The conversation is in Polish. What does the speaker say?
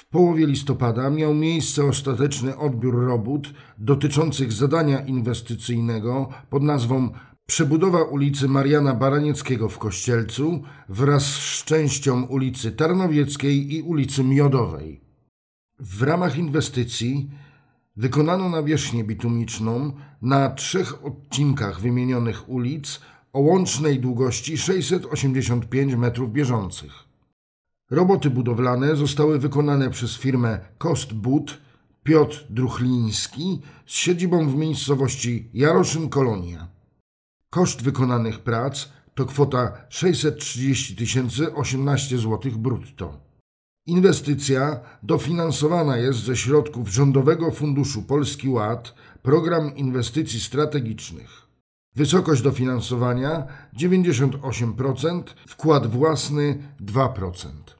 W połowie listopada miał miejsce ostateczny odbiór robót dotyczących zadania inwestycyjnego pod nazwą Przebudowa ulicy Mariana Baranieckiego w Kościelcu wraz z częścią ulicy Tarnowieckiej i ulicy Miodowej. W ramach inwestycji wykonano nawierzchnię bitumiczną na trzech odcinkach wymienionych ulic o łącznej długości 685 metrów bieżących. Roboty budowlane zostały wykonane przez firmę Kostbud Piotr Druchliński z siedzibą w miejscowości Jaroszyn Kolonia. Koszt wykonanych prac to kwota 630 018 zł brutto. Inwestycja dofinansowana jest ze środków Rządowego Funduszu Polski Ład Program Inwestycji Strategicznych. Wysokość dofinansowania 98%, wkład własny 2%.